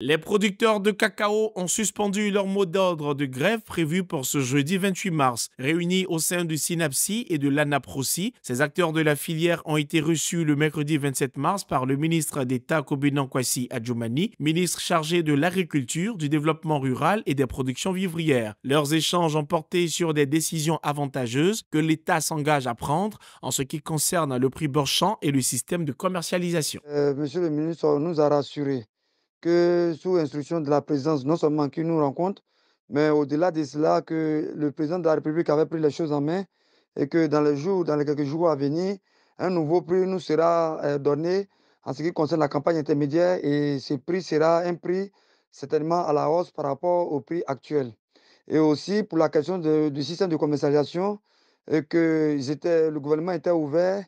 Les producteurs de cacao ont suspendu leur mot d'ordre de grève prévu pour ce jeudi 28 mars. Réunis au sein du Synapsi et de l'Anaprosi, ces acteurs de la filière ont été reçus le mercredi 27 mars par le ministre d'État Kobinan Kwasi ministre chargé de l'agriculture, du développement rural et des productions vivrières. Leurs échanges ont porté sur des décisions avantageuses que l'État s'engage à prendre en ce qui concerne le prix Borchamp et le système de commercialisation. Euh, monsieur le ministre, nous a rassurés que sous instruction de la présidence, non seulement qui nous rencontre, mais au-delà de cela, que le président de la République avait pris les choses en main et que dans les jours, dans les quelques jours à venir, un nouveau prix nous sera euh, donné en ce qui concerne la campagne intermédiaire et ce prix sera un prix certainement à la hausse par rapport au prix actuel. Et aussi pour la question de, du système de commercialisation, et que étaient, le gouvernement était ouvert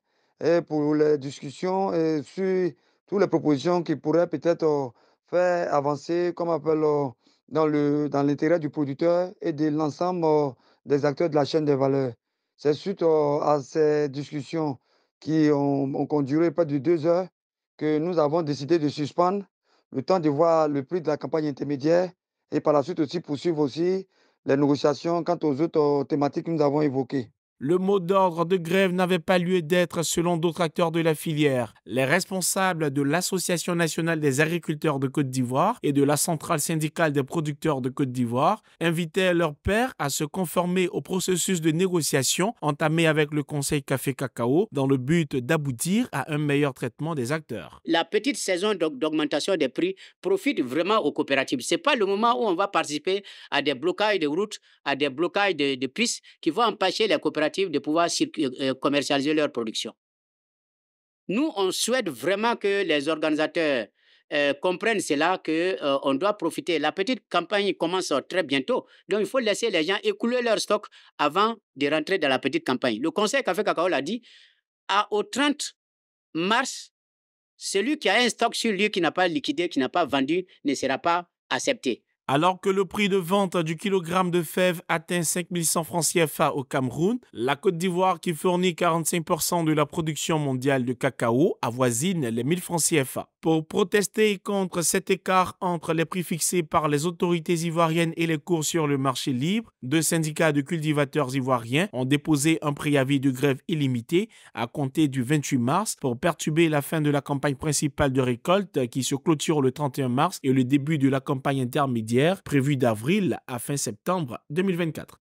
pour les discussions et sur toutes les propositions qui pourraient peut-être faire avancer, comme on appelle, euh, dans le dans l'intérêt du producteur et de l'ensemble euh, des acteurs de la chaîne de valeur. C'est suite euh, à ces discussions qui ont, ont conduit près de deux heures que nous avons décidé de suspendre le temps de voir le prix de la campagne intermédiaire et par la suite aussi poursuivre aussi les négociations quant aux autres thématiques que nous avons évoquées. Le mot d'ordre de grève n'avait pas lieu d'être selon d'autres acteurs de la filière. Les responsables de l'Association nationale des agriculteurs de Côte d'Ivoire et de la centrale syndicale des producteurs de Côte d'Ivoire invitaient leurs pairs à se conformer au processus de négociation entamé avec le Conseil Café Cacao dans le but d'aboutir à un meilleur traitement des acteurs. La petite saison d'augmentation des prix profite vraiment aux coopératives. Ce n'est pas le moment où on va participer à des blocages de routes, à des blocages de, de pistes qui vont empêcher les coopératives de pouvoir euh, euh, commercialiser leur production. Nous, on souhaite vraiment que les organisateurs euh, comprennent cela, qu'on on doit profiter. La petite campagne commence très bientôt, donc il faut laisser les gens écouler leur stock avant de rentrer dans la petite campagne. Le conseil Café Cacao l'a dit, à, au 30 mars, celui qui a un stock sur lui qui n'a pas liquidé, qui n'a pas vendu, ne sera pas accepté. Alors que le prix de vente du kilogramme de fèves atteint 5100 francs CFA au Cameroun, la Côte d'Ivoire, qui fournit 45% de la production mondiale de cacao, avoisine les 1000 francs CFA. Pour protester contre cet écart entre les prix fixés par les autorités ivoiriennes et les cours sur le marché libre, deux syndicats de cultivateurs ivoiriens ont déposé un préavis de grève illimité à compter du 28 mars pour perturber la fin de la campagne principale de récolte qui se clôture le 31 mars et le début de la campagne intermédiaire prévu prévue d'avril à fin septembre 2024.